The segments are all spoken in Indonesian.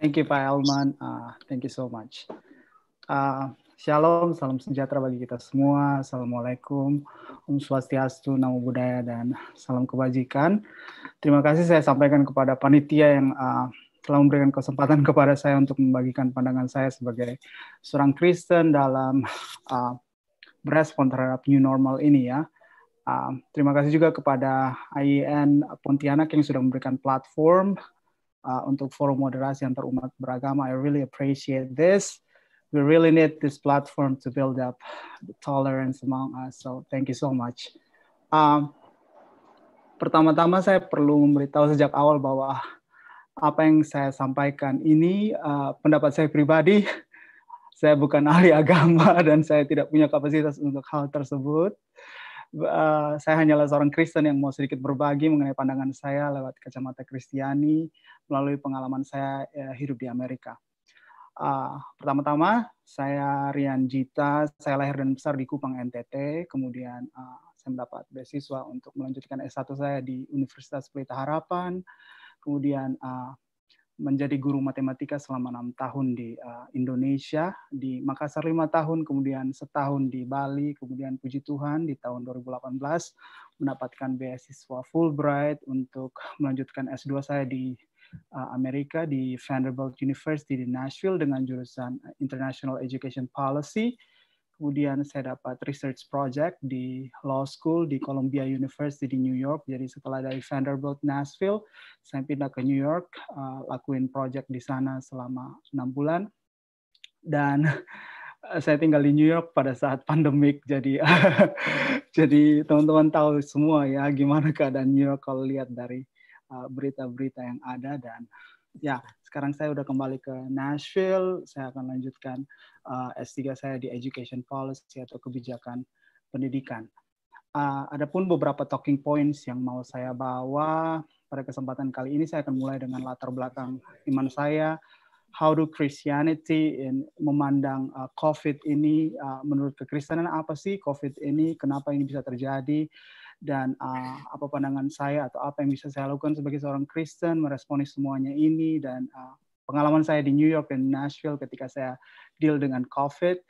Thank you Pak Elman, uh, thank you so much. Uh, shalom, salam sejahtera bagi kita semua. Assalamualaikum, Om Swastiastu, Namo Buddhaya, dan salam kebajikan. Terima kasih saya sampaikan kepada panitia yang uh, telah memberikan kesempatan kepada saya untuk membagikan pandangan saya sebagai seorang Kristen dalam uh, berespon terhadap new normal ini ya. Uh, terima kasih juga kepada IEN Pontianak yang sudah memberikan platform uh, untuk forum moderasi antar umat beragama. I really appreciate this. We really need this platform to build up the tolerance among us. So thank you so much. Um, pertama-tama saya perlu memberitahu sejak awal bahwa apa yang saya sampaikan ini uh, pendapat saya pribadi. Saya bukan ahli agama dan saya tidak punya kapasitas untuk hal tersebut. Eh, saya hanyalah seorang Kristen yang mau sedikit berbagi mengenai pandangan saya lewat kacamata Kristiani melalui pengalaman saya eh, hidup di Amerika. Uh, pertama-tama saya Rian Jita, saya lahir dan besar di Kupang NTT, kemudian uh, saya mendapat beasiswa untuk melanjutkan S1 saya di Universitas Pelita Harapan, kemudian uh, menjadi guru matematika selama enam tahun di uh, Indonesia, di Makassar lima tahun, kemudian setahun di Bali, kemudian puji Tuhan di tahun 2018 mendapatkan beasiswa Fulbright untuk melanjutkan S2 saya di uh, Amerika di Vanderbilt University di Nashville dengan jurusan eh, International Education Policy kemudian saya dapat research project di law school di Columbia University di New York. Jadi setelah dari Vanderbilt Nashville, saya pindah ke New York, uh, lakuin project di sana selama enam bulan. Dan uh, saya tinggal di New York pada saat pandemik, jadi jadi teman-teman tahu semua ya gimana keadaan New York kalau lihat dari uh, berita-berita yang ada dan ya sekarang saya udah kembali ke Nashville saya akan lanjutkan uh, eh, S3 saya di Education Policy atau kebijakan pendidikan uh, adapun beberapa talking points yang mau saya bawa pada kesempatan kali ini saya akan mulai dengan latar belakang iman saya how do Christianity in memandang uh, COVID ini uh, menurut kekristenan apa sih COVID ini kenapa ini bisa terjadi dan uh, apa pandangan saya atau apa yang bisa saya lakukan sebagai seorang Kristen meresponi semuanya ini dan uh, pengalaman saya di New York dan Nashville ketika saya deal dengan COVID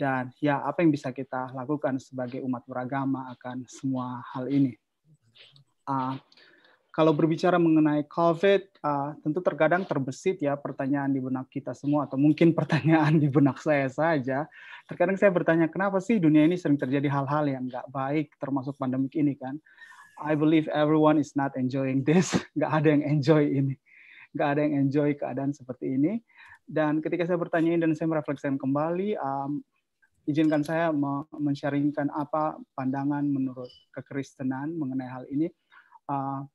dan ya apa yang bisa kita lakukan sebagai umat beragama akan semua hal ini. Uh, kalau berbicara mengenai COVID, uh, tentu terkadang terbesit ya pertanyaan di benak kita semua, atau mungkin pertanyaan di benak saya saja. Terkadang saya bertanya, kenapa sih dunia ini sering terjadi hal-hal yang nggak baik, termasuk pandemik ini kan? I believe everyone is not enjoying this. Nggak ada yang enjoy ini. Nggak ada yang enjoy keadaan seperti ini. Dan ketika saya bertanya dan saya merefleksikan kembali, um, izinkan saya mensharingkan apa pandangan menurut kekristenan mengenai hal ini. Uh,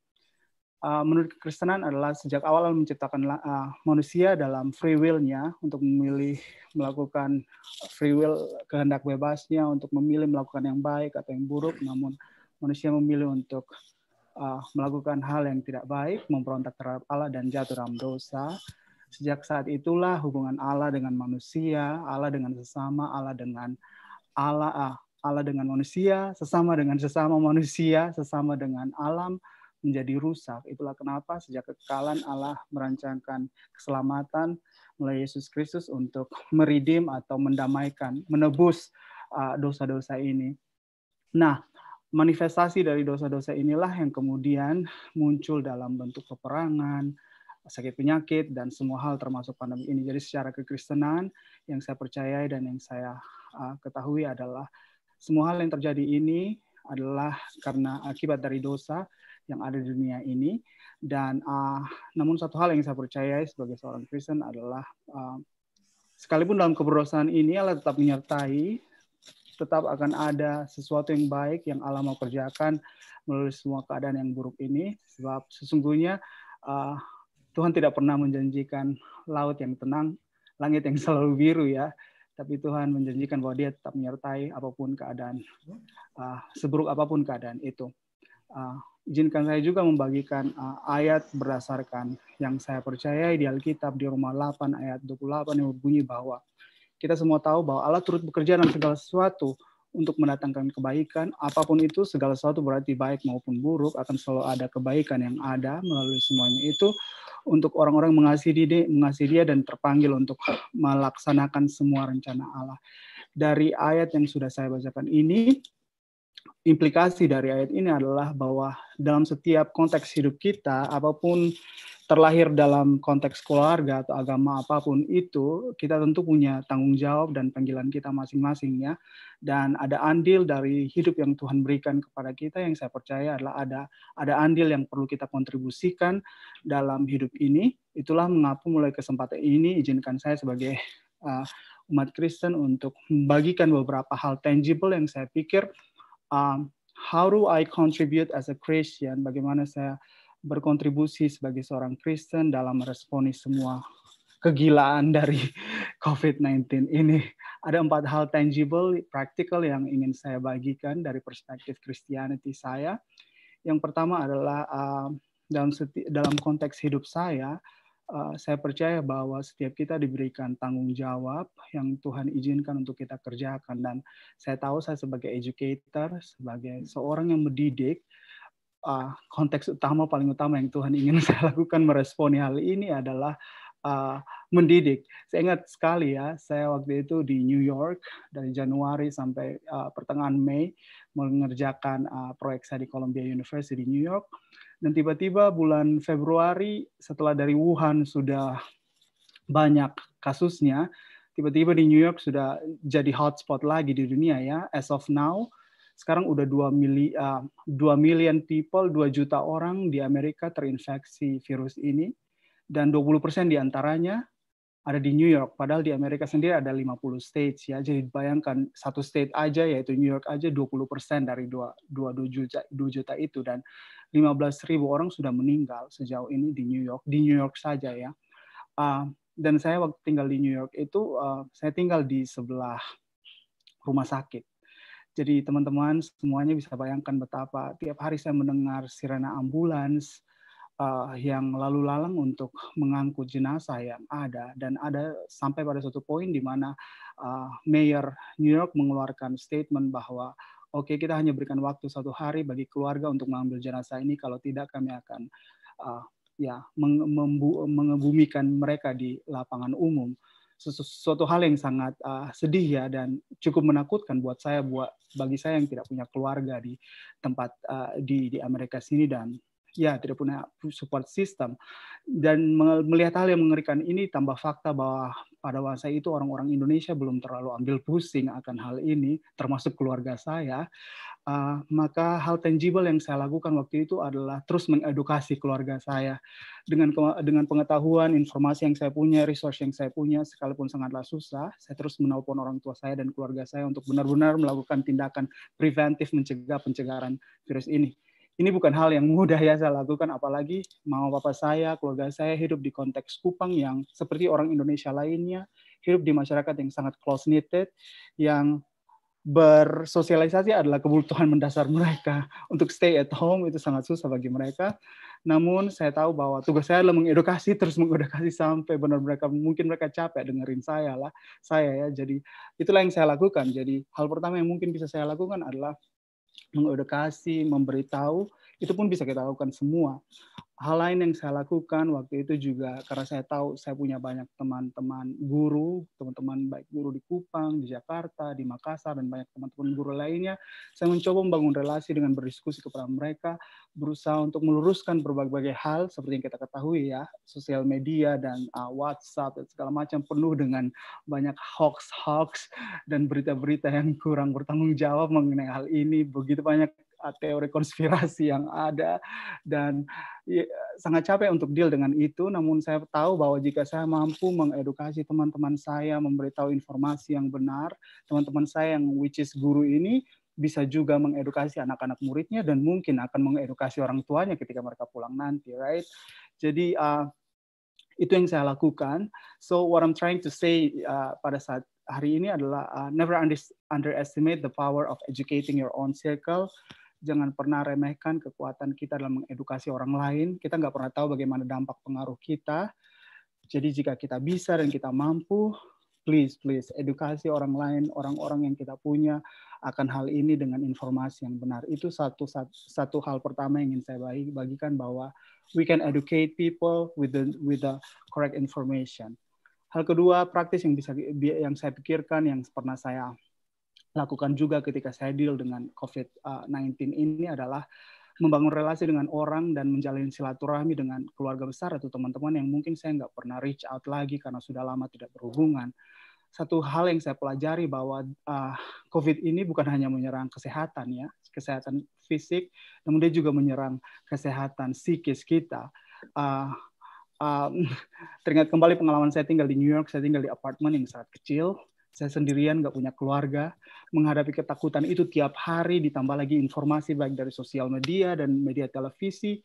uh, menurut kekristenan adalah sejak awal menciptakan uh, manusia dalam free will-nya untuk memilih melakukan free will kehendak bebasnya untuk memilih melakukan yang baik atau yang buruk namun manusia memilih untuk uh, melakukan hal yang tidak baik memberontak terhadap Allah dan jatuh dalam dosa sejak saat itulah hubungan Allah dengan manusia Allah dengan sesama Allah dengan Allah uh, Allah dengan manusia, sesama dengan sesama manusia, sesama dengan alam, menjadi rusak. Itulah kenapa sejak kekalan Allah merancangkan keselamatan melalui Yesus Kristus untuk meridim atau mendamaikan, menebus uh, dosa-dosa ini. Nah, manifestasi dari dosa-dosa inilah yang kemudian muncul dalam bentuk peperangan, sakit penyakit, dan semua hal termasuk pandemi ini. Jadi secara kekristenan yang saya percayai dan yang saya uh, ketahui adalah semua hal yang terjadi ini adalah karena akibat dari dosa yang ada di dunia ini. Dan uh, namun satu hal yang saya percayai sebagai seorang Kristen adalah uh, sekalipun dalam keberdosaan ini Allah tetap menyertai, tetap akan ada sesuatu yang baik yang Allah mau kerjakan melalui semua keadaan yang buruk ini. Sebab sesungguhnya uh, Tuhan tidak pernah menjanjikan laut yang tenang, langit yang selalu biru ya. Tapi Tuhan menjanjikan bahwa Dia tetap menyertai apapun keadaan, uh, seburuk apapun keadaan itu. Uh, izinkan saya juga membagikan uh, ayat berdasarkan yang saya percayai di Alkitab di Roma 8 ayat 28 yang berbunyi bahwa kita semua tahu bahwa Allah turut bekerja dalam segala sesuatu untuk mendatangkan kebaikan, apapun itu segala sesuatu berarti baik maupun buruk akan selalu ada kebaikan yang ada melalui semuanya itu untuk orang-orang mengasihi dia, mengasihi dia dan terpanggil untuk melaksanakan semua rencana Allah. Dari ayat yang sudah saya bacakan ini implikasi dari ayat ini adalah bahwa dalam setiap konteks hidup kita, apapun terlahir dalam konteks keluarga atau agama apapun itu, kita tentu punya tanggung jawab dan panggilan kita masing-masing ya. Dan ada andil dari hidup yang Tuhan berikan kepada kita yang saya percaya adalah ada ada andil yang perlu kita kontribusikan dalam hidup ini. Itulah mengapa mulai kesempatan ini izinkan saya sebagai eh, umat Kristen untuk membagikan beberapa hal tangible yang saya pikir um, how do I contribute as a Christian? Bagaimana saya berkontribusi sebagai seorang Kristen dalam meresponi semua kegilaan dari COVID-19 ini. Ada empat hal tangible, practical yang ingin saya bagikan dari perspektif Christianity saya. Yang pertama adalah uh, dalam dalam konteks hidup saya, Eh, saya percaya bahwa setiap kita diberikan tanggung jawab yang Tuhan izinkan untuk kita kerjakan dan saya tahu saya sebagai educator sebagai seorang yang mendidik eh, konteks utama paling utama yang Tuhan ingin saya lakukan meresponi hal ini adalah eh, mendidik. Saya ingat sekali ya, saya waktu itu di New York dari Januari sampai pertengahan Mei mengerjakan proyek saya di Columbia University di New York dan tiba-tiba bulan Februari setelah dari Wuhan sudah banyak kasusnya, tiba-tiba di New York sudah jadi hotspot lagi di dunia ya. As of now, sekarang udah 2 mili, uh, ah, 2 million people, 2 juta orang di Amerika terinfeksi virus ini dan 20% di antaranya ada di New York. Padahal di Amerika sendiri ada 50 states ya. Jadi bayangkan satu state aja yaitu New York aja 20% dari 2 2 2 juta 2 juta itu dan 15.000 orang sudah meninggal sejauh ini di New York, di New York saja ya. Uh, dan saya waktu tinggal di New York itu uh, saya tinggal di sebelah rumah sakit. Jadi teman-teman semuanya bisa bayangkan betapa tiap hari saya mendengar sirena ambulans uh, yang lalu lalang untuk mengangkut jenazah yang ada dan ada sampai pada suatu poin di mana uh, mayor New York mengeluarkan statement bahwa oke okay, kita hanya berikan waktu satu hari bagi keluarga untuk mengambil jenazah ini kalau tidak kami akan uh, ya mengebumikan mereka di lapangan umum sesuatu hal yang sangat uh, sedih ya dan cukup menakutkan buat saya buat bagi saya yang tidak punya keluarga di tempat uh, di di Amerika sini dan ya tidak punya support system dan melihat hal yang mengerikan ini tambah fakta bahwa pada masa itu orang-orang Indonesia belum terlalu ambil pusing akan hal ini termasuk keluarga saya uh, maka hal tangible yang saya lakukan waktu itu adalah terus mengedukasi keluarga saya dengan dengan pengetahuan informasi yang saya punya resource yang saya punya sekalipun sangatlah susah saya terus menelpon orang tua saya dan keluarga saya untuk benar-benar melakukan tindakan preventif mencegah pencegahan virus ini ini bukan hal yang mudah ya saya lakukan, apalagi mama papa saya, keluarga saya hidup di konteks Kupang yang seperti orang Indonesia lainnya, hidup di masyarakat yang sangat close knitted, yang bersosialisasi adalah kebutuhan mendasar mereka. Untuk stay at home itu sangat susah bagi mereka. Namun saya tahu bahwa tugas saya adalah mengedukasi terus mengedukasi sampai benar mereka mungkin mereka capek dengerin saya lah saya ya. Jadi itulah yang saya lakukan. Jadi hal pertama yang mungkin bisa saya lakukan adalah mengedukasi, memberitahu itu pun bisa kita lakukan semua. Hal lain yang saya lakukan waktu itu juga karena saya tahu saya punya banyak teman-teman guru, teman-teman baik guru di Kupang, di Jakarta, di Makassar, dan banyak teman-teman guru lainnya. Saya mencoba membangun relasi dengan berdiskusi kepada mereka, berusaha untuk meluruskan berbagai hal seperti yang kita ketahui ya, sosial media dan uh, WhatsApp dan segala macam penuh dengan banyak hoax-hoax dan berita-berita yang kurang bertanggung jawab mengenai hal ini. Begitu banyak Uh, teori konspirasi yang ada dan ya, sangat capek untuk deal dengan itu namun saya tahu bahwa jika saya mampu mengedukasi teman-teman saya memberitahu informasi yang benar teman-teman saya yang which is guru ini bisa juga mengedukasi anak-anak muridnya dan mungkin akan mengedukasi orang tuanya ketika mereka pulang nanti right jadi uh, itu yang saya lakukan so what I'm trying to say uh, pada saat hari ini adalah uh, never underestimate the power of educating your own circle jangan pernah remehkan kekuatan kita dalam mengedukasi orang lain. Kita nggak pernah tahu bagaimana dampak pengaruh kita. Jadi jika kita bisa dan kita mampu, please, please, edukasi orang lain, orang-orang yang kita punya akan hal ini dengan informasi yang benar. Itu satu, satu, satu hal pertama yang ingin saya bagikan bahwa we can educate people with the, with the correct information. Hal kedua, praktis yang bisa yang saya pikirkan, yang pernah saya lakukan juga ketika saya deal dengan COVID-19 uh, ini adalah membangun relasi dengan orang dan menjalin silaturahmi dengan keluarga besar atau teman-teman yang mungkin saya nggak pernah reach out lagi karena sudah lama tidak berhubungan. Satu hal yang saya pelajari bahwa uh, COVID ini bukan hanya menyerang kesehatan ya, kesehatan fisik, namun dia juga menyerang kesehatan psikis kita. Uh, um, teringat kembali pengalaman saya tinggal di New York, saya tinggal di apartemen yang sangat kecil, saya sendirian, nggak punya keluarga, menghadapi ketakutan itu tiap hari, ditambah lagi informasi baik dari sosial media dan media televisi.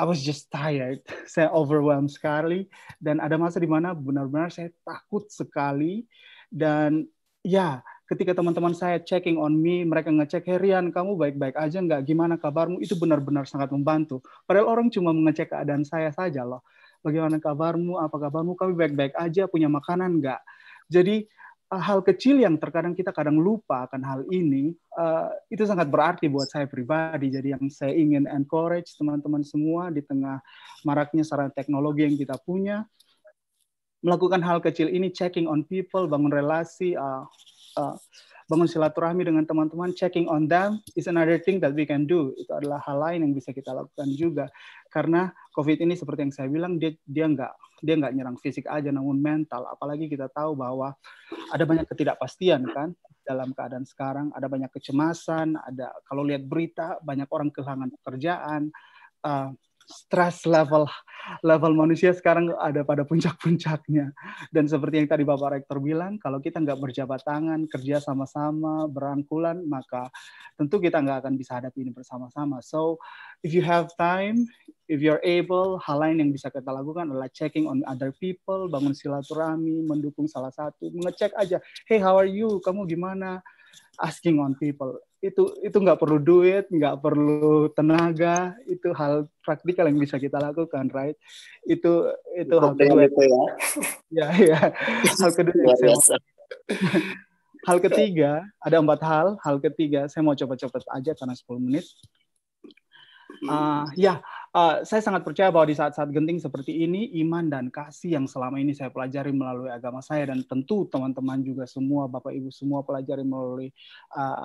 I was just tired, saya overwhelmed sekali, dan ada masa di mana benar-benar saya takut sekali, dan ya ketika teman-teman saya checking on me, mereka ngecek, Herian kamu baik-baik aja nggak? Gimana kabarmu? Itu benar-benar sangat membantu. Padahal orang cuma mengecek keadaan saya saja loh. Bagaimana kabarmu? Apa kabarmu? kami baik-baik aja? Punya makanan nggak? Jadi eh, hal kecil yang terkadang kita kadang lupa akan hal ini eh, itu sangat berarti buat saya pribadi. Jadi yang saya ingin encourage teman-teman semua di tengah maraknya sarana teknologi yang kita punya melakukan hal kecil ini checking on people, bangun relasi uh, uh, bangun silaturahmi dengan teman-teman, checking on them is another thing that we can do. Itu adalah hal lain yang bisa kita lakukan juga. Karena COVID ini seperti yang saya bilang, dia dia nggak dia nggak nyerang fisik aja, namun mental. Apalagi kita tahu bahwa ada banyak ketidakpastian kan dalam keadaan sekarang. Ada banyak kecemasan. Ada kalau lihat berita, banyak orang kehilangan pekerjaan. Uh, stress level level manusia sekarang ada pada puncak-puncaknya. Dan seperti yang tadi Bapak Rektor bilang, kalau kita nggak berjabat tangan, kerja sama-sama, berangkulan, maka tentu kita nggak akan bisa hadapi ini bersama-sama. So, if you have time, if you're able, hal lain yang bisa kita lakukan adalah checking on other people, bangun silaturahmi, mendukung salah satu, mengecek aja, hey, how are you? Kamu gimana? asking on people itu itu nggak perlu duit nggak perlu tenaga itu hal praktikal yang bisa kita lakukan right itu itu, hal kedua itu ya ya, ya. hal kedua yang saya mau. hal ketiga ada empat hal hal ketiga saya mau coba-coba aja karena 10 menit uh, ya Eh, saya sangat percaya bahwa di saat-saat genting seperti ini, iman dan kasih yang selama ini saya pelajari melalui agama saya dan tentu teman-teman juga semua, Bapak Ibu semua pelajari melalui uh,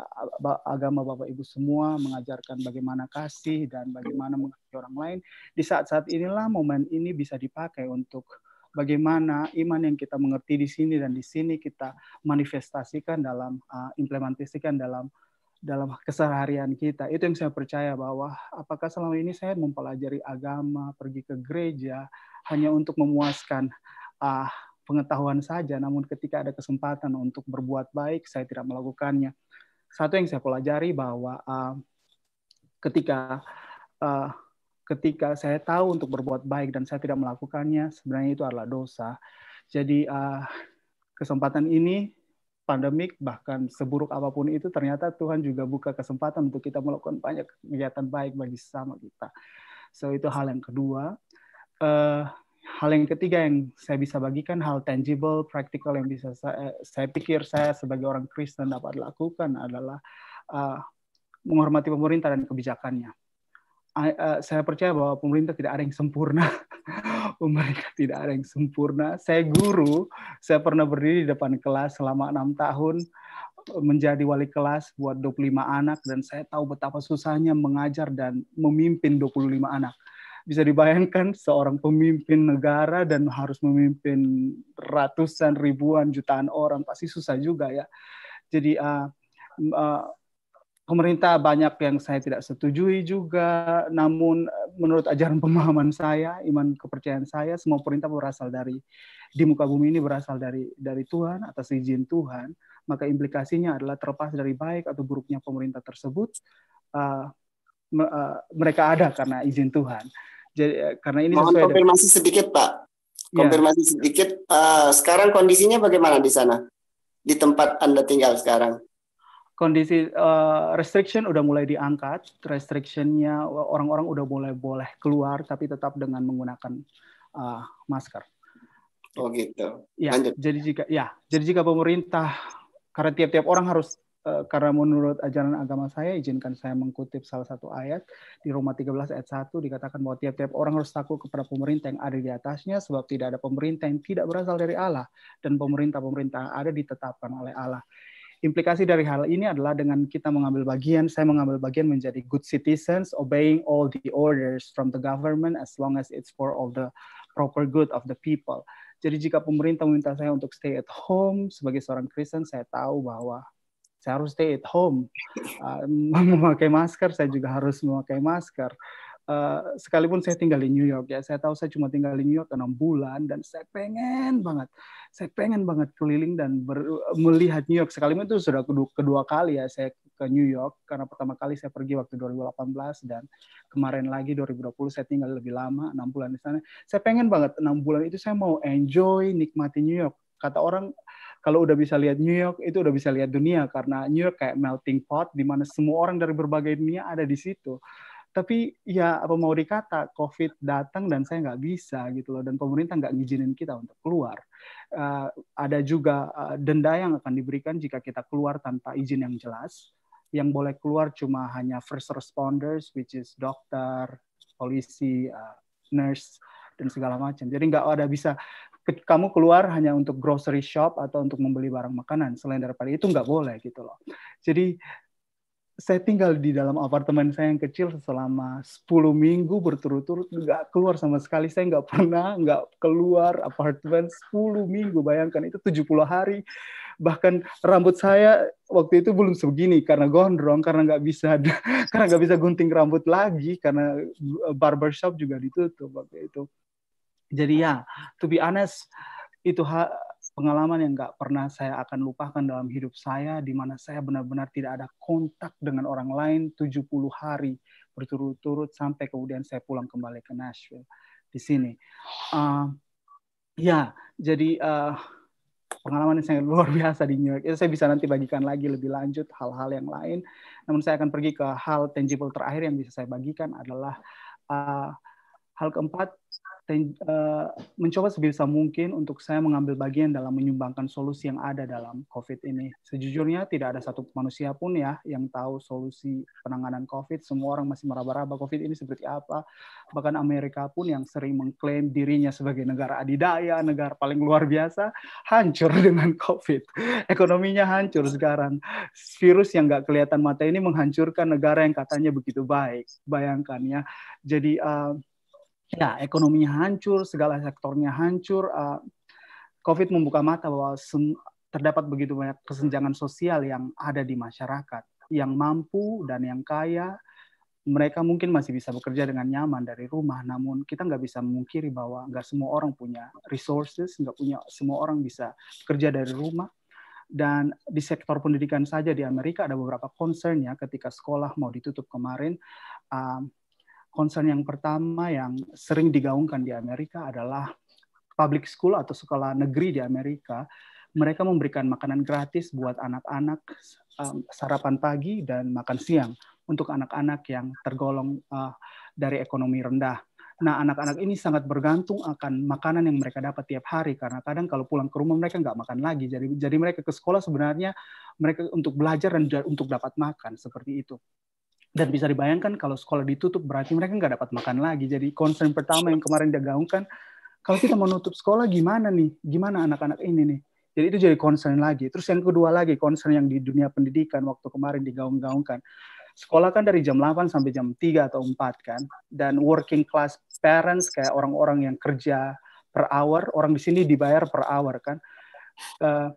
agama Bapak Ibu semua mengajarkan bagaimana kasih dan bagaimana mengerti orang lain. Di saat-saat inilah momen ini bisa dipakai untuk bagaimana iman yang kita mengerti di sini dan di sini kita manifestasikan dalam uh, implementasikan dalam dalam keseharian kita. Itu yang saya percaya bahwa apakah selama ini saya mempelajari agama, pergi ke gereja hanya untuk memuaskan uh, pengetahuan saja, namun ketika ada kesempatan untuk berbuat baik, saya tidak melakukannya. Satu yang saya pelajari bahwa uh, ketika uh, ketika saya tahu untuk berbuat baik dan saya tidak melakukannya, sebenarnya itu adalah dosa. Jadi kesempatan ini pandemik bahkan seburuk apapun itu ternyata Tuhan juga buka kesempatan untuk kita melakukan banyak kegiatan baik bagi sesama kita. So itu hal yang kedua. Uh, hal yang ketiga yang saya bisa bagikan hal tangible, practical yang bisa saya, eh, saya pikir saya sebagai orang Kristen dapat lakukan adalah uh, menghormati pemerintah dan kebijakannya. I, uh, saya percaya bahwa pemerintah tidak ada yang sempurna. mereka tidak ada yang sempurna. Saya guru, saya pernah berdiri di depan kelas selama enam tahun menjadi wali kelas buat 25 anak dan saya tahu betapa susahnya mengajar dan memimpin 25 anak. Bisa dibayangkan seorang pemimpin negara dan harus memimpin ratusan ribuan jutaan orang pasti susah juga ya. Jadi uh, uh, pemerintah banyak yang saya tidak setujui juga, namun eh, menurut ajaran pemahaman saya, iman kepercayaan saya, semua perintah berasal dari di muka bumi ini berasal dari dari Tuhan atas izin Tuhan, maka implikasinya adalah terlepas dari baik atau buruknya pemerintah tersebut, uh, uh, mereka ada karena izin Tuhan. Jadi uh, karena ini Mohon konfirmasi dengan... sedikit Pak, ya. konfirmasi ya. sedikit. Uh, sekarang kondisinya bagaimana di sana, di tempat anda tinggal sekarang? kondisi uh, restriction udah mulai diangkat, restrictionnya orang-orang udah mulai boleh keluar tapi tetap dengan menggunakan uh, masker. Oh gitu. Ya, jadi jika ya, jadi jika pemerintah karena tiap-tiap orang harus eh, karena menurut ajaran agama saya, izinkan saya mengkutip salah satu ayat di Roma 13 ayat 1 dikatakan bahwa tiap-tiap orang harus takut kepada pemerintah yang ada di atasnya sebab tidak ada pemerintah yang tidak berasal dari Allah dan pemerintah-pemerintah ada ditetapkan oleh Allah Implikasi dari hal ini adalah dengan kita mengambil bagian, saya mengambil bagian menjadi good citizens, obeying all the orders from the government as long as it's for all the proper good of the people. Jadi jika pemerintah meminta saya untuk stay at home, sebagai seorang Kristen saya tahu bahwa saya harus stay at home, uh, memakai masker, saya juga harus memakai masker. Eh, sekalipun saya tinggal di New York ya, saya tahu saya cuma tinggal di New York enam bulan dan saya pengen banget, saya pengen banget keliling dan ber, melihat New York. Sekalipun itu sudah kedua, kedua kali ya saya ke New York karena pertama kali saya pergi waktu 2018 dan kemarin lagi 2020 saya tinggal lebih lama enam bulan di sana. Saya pengen banget enam bulan itu saya mau enjoy nikmati New York. Kata orang kalau udah bisa lihat New York itu udah bisa lihat dunia karena New York kayak melting pot di mana semua orang dari berbagai dunia ada di situ tapi ya apa mau dikata COVID datang dan saya nggak bisa gitu loh dan pemerintah nggak ngizinin kita untuk keluar uh, ada juga uh, denda yang akan diberikan jika kita keluar tanpa izin yang jelas yang boleh keluar cuma hanya first responders which is dokter polisi uh, nurse dan segala macam jadi nggak ada bisa kamu keluar hanya untuk grocery shop atau untuk membeli barang makanan selain daripada itu nggak boleh gitu loh jadi saya tinggal di dalam apartemen saya yang kecil selama 10 minggu berturut-turut nggak keluar sama sekali saya nggak pernah nggak keluar apartemen 10 minggu bayangkan itu 70 hari bahkan rambut saya waktu itu belum sebegini karena gondrong karena nggak bisa karena nggak bisa gunting rambut lagi karena eh, barbershop juga ditutup waktu itu jadi ya to be honest itu ha pengalaman yang nggak pernah saya akan lupakan dalam hidup saya, di mana saya benar-benar tidak ada kontak dengan orang lain 70 hari berturut-turut sampai kemudian saya pulang kembali ke Nashville di sini. Uh, ya, jadi uh, pengalaman yang sangat luar biasa di New York. Itu saya bisa nanti bagikan lagi lebih lanjut hal-hal yang lain. Namun saya akan pergi ke hal tangible terakhir yang bisa saya bagikan adalah uh, hal keempat dan uh, eh, mencoba sebisa mungkin untuk saya mengambil bagian dalam menyumbangkan solusi yang ada dalam COVID ini. Sejujurnya tidak ada satu manusia pun ya yang tahu solusi penanganan COVID. Semua orang masih meraba-raba COVID ini seperti apa. Bahkan Amerika pun yang sering mengklaim dirinya sebagai negara adidaya, negara paling luar biasa, hancur dengan COVID. Ekonominya hancur sekarang. Virus yang nggak kelihatan mata ini menghancurkan negara yang katanya begitu baik. Bayangkan ya. Jadi uh, Ya, ekonominya hancur, segala sektornya hancur. Uh, COVID membuka mata bahwa terdapat begitu banyak kesenjangan sosial yang ada di masyarakat. Yang mampu dan yang kaya, mereka mungkin masih bisa bekerja dengan nyaman dari rumah, namun kita nggak bisa memungkiri bahwa nggak semua orang punya resources, nggak punya semua orang bisa kerja dari rumah. Dan di sektor pendidikan saja di Amerika ada beberapa concernnya ketika sekolah mau ditutup kemarin, uh, concern yang pertama yang sering digaungkan di Amerika adalah public school atau sekolah negeri di Amerika, mereka memberikan makanan gratis buat anak-anak um, sarapan pagi dan makan siang untuk anak-anak yang tergolong uh, dari ekonomi rendah. Nah, anak-anak ini sangat bergantung akan makanan yang mereka dapat tiap hari karena kadang kalau pulang ke rumah mereka nggak makan lagi. Jadi, jadi mereka ke sekolah sebenarnya mereka untuk belajar dan untuk dapat makan seperti itu. Dan bisa dibayangkan kalau sekolah ditutup berarti mereka nggak dapat makan lagi. Jadi concern pertama yang kemarin dia gaungkan, kalau kita menutup sekolah gimana nih? Gimana anak-anak ini nih? Jadi itu jadi concern lagi. Terus yang kedua lagi concern yang di dunia pendidikan waktu kemarin digaung-gaungkan. Sekolah kan dari jam 8 sampai jam 3 atau 4 kan. Dan working class parents kayak orang-orang yang kerja per hour, orang di sini dibayar per hour kan. Uh,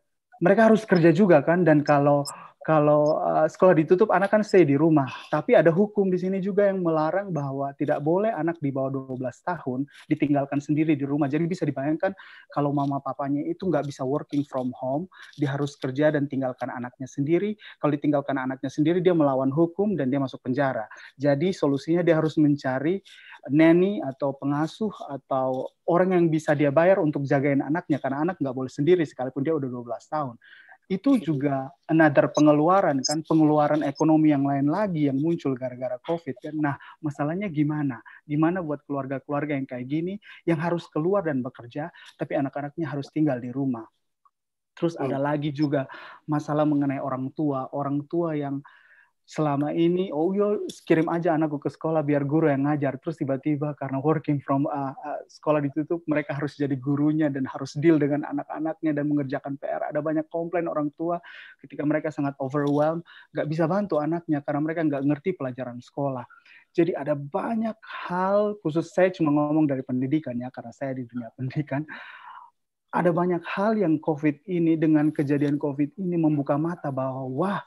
mereka harus kerja juga kan dan kalau kalau uh, sekolah ditutup anak kan stay di rumah. Tapi ada hukum di sini juga yang melarang bahwa tidak boleh anak di bawah 12 tahun ditinggalkan sendiri di rumah. Jadi bisa dibayangkan kalau mama papanya itu nggak bisa working from home, dia harus kerja dan tinggalkan anaknya sendiri. Kalau ditinggalkan anaknya sendiri dia melawan hukum dan dia masuk penjara. Jadi solusinya dia harus mencari nanny atau pengasuh atau orang yang bisa dia bayar untuk jagain anaknya karena anak nggak boleh sendiri sekalipun dia udah 12 tahun itu juga another pengeluaran kan pengeluaran ekonomi yang lain lagi yang muncul gara-gara covid kan nah masalahnya gimana gimana buat keluarga-keluarga yang kayak gini yang harus keluar dan bekerja tapi anak-anaknya harus tinggal di rumah terus ada iya. lagi juga masalah mengenai orang tua orang tua yang selama ini oh yo iya, kirim aja anakku ke sekolah biar guru yang ngajar terus tiba-tiba karena working from uh, uh, sekolah ditutup mereka harus jadi gurunya dan harus deal dengan anak-anaknya dan mengerjakan PR ada banyak komplain orang tua ketika mereka sangat overwhelmed nggak bisa bantu anaknya karena mereka nggak ngerti pelajaran sekolah jadi ada banyak hal khusus saya cuma ngomong dari pendidikan ya karena saya di dunia pendidikan ada banyak hal yang COVID ini dengan kejadian COVID ini membuka mata bahwa wah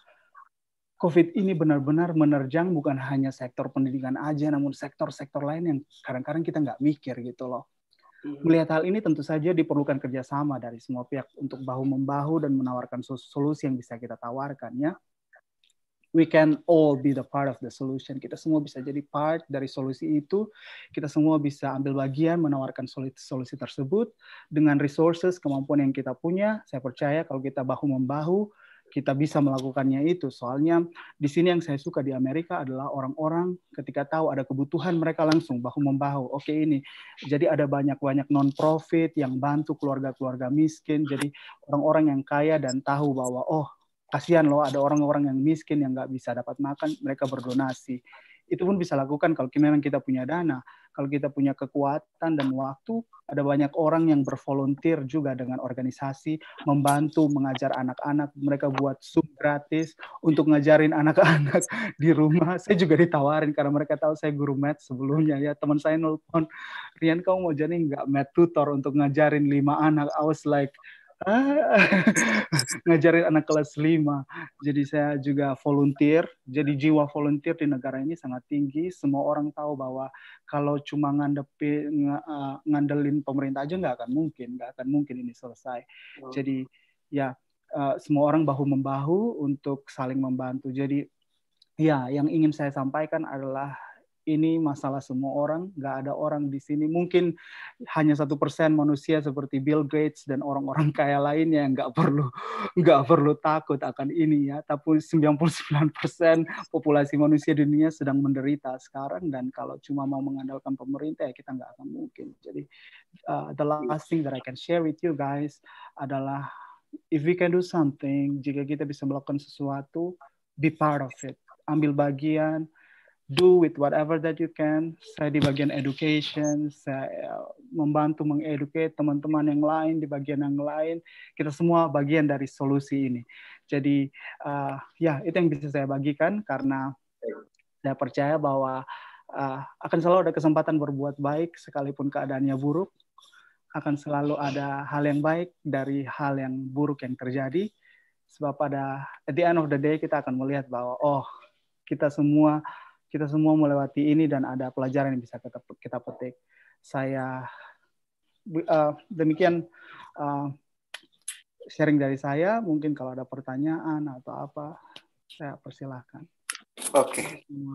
COVID ini benar-benar menerjang bukan hanya sektor pendidikan aja, namun sektor-sektor lain yang kadang-kadang kita nggak mikir gitu loh. Hmm. Melihat hal ini tentu saja diperlukan kerjasama dari semua pihak untuk bahu-membahu dan menawarkan solusi yang bisa kita tawarkan ya. We can all be the part of the solution. Kita semua bisa jadi part dari solusi itu. Kita semua bisa ambil bagian menawarkan solusi tersebut dengan resources, kemampuan yang kita punya. Saya percaya kalau kita bahu-membahu, kita bisa melakukannya itu. Soalnya di sini yang saya suka di Amerika adalah orang-orang ketika tahu ada kebutuhan mereka langsung bahu membahu. Oke ini. Jadi ada banyak-banyak non profit yang bantu keluarga-keluarga miskin. Jadi orang-orang yang kaya dan tahu bahwa oh kasihan loh ada orang-orang yang miskin yang nggak bisa dapat makan mereka berdonasi itu pun bisa lakukan kalau memang kita punya dana kalau kita punya kekuatan dan waktu ada banyak orang yang bervolunteer juga dengan organisasi membantu mengajar anak-anak mereka buat sub gratis untuk ngajarin anak-anak di rumah saya juga ditawarin karena mereka tahu saya guru math sebelumnya ya teman saya nelpon Rian kamu mau jadi nggak math tutor untuk ngajarin lima anak I was like Ah. ngajarin anak kelas 5. Jadi saya juga volunteer. Jadi jiwa volunteer di negara ini sangat tinggi. Semua orang tahu bahwa kalau cuma ngandepi eh, ngandelin pemerintah aja nggak akan mungkin, nggak akan mungkin ini selesai. Wow. Hmm. Jadi ya eh, semua orang bahu membahu untuk saling membantu. Jadi ya yang ingin saya sampaikan adalah ini masalah semua orang, nggak ada orang di sini. Mungkin hanya satu persen manusia seperti Bill Gates dan orang-orang kaya lainnya yang nggak perlu nggak perlu takut akan ini ya. Tapi 99 persen populasi manusia di dunia sedang menderita sekarang dan kalau cuma mau mengandalkan pemerintah ya kita nggak akan mungkin. Jadi uh, the last thing that I can share with you guys adalah if we can do something, jika kita bisa melakukan sesuatu, be part of it, ambil bagian do with whatever that you can. Saya di bagian education, saya eh, membantu mengeducate teman-teman yang lain di bagian yang lain. Kita semua bagian dari solusi ini. Jadi uh, ya itu yang bisa saya bagikan karena saya percaya bahwa uh, akan selalu ada kesempatan berbuat baik sekalipun keadaannya buruk. Akan selalu ada hal yang baik dari hal yang buruk yang terjadi. Sebab pada at the end of the day kita akan melihat bahwa oh kita semua kita semua melewati ini dan ada pelajaran yang bisa kita, kita petik. Saya uh, demikian uh, sharing dari saya. Mungkin kalau ada pertanyaan atau apa, saya persilahkan. Oke. Okay.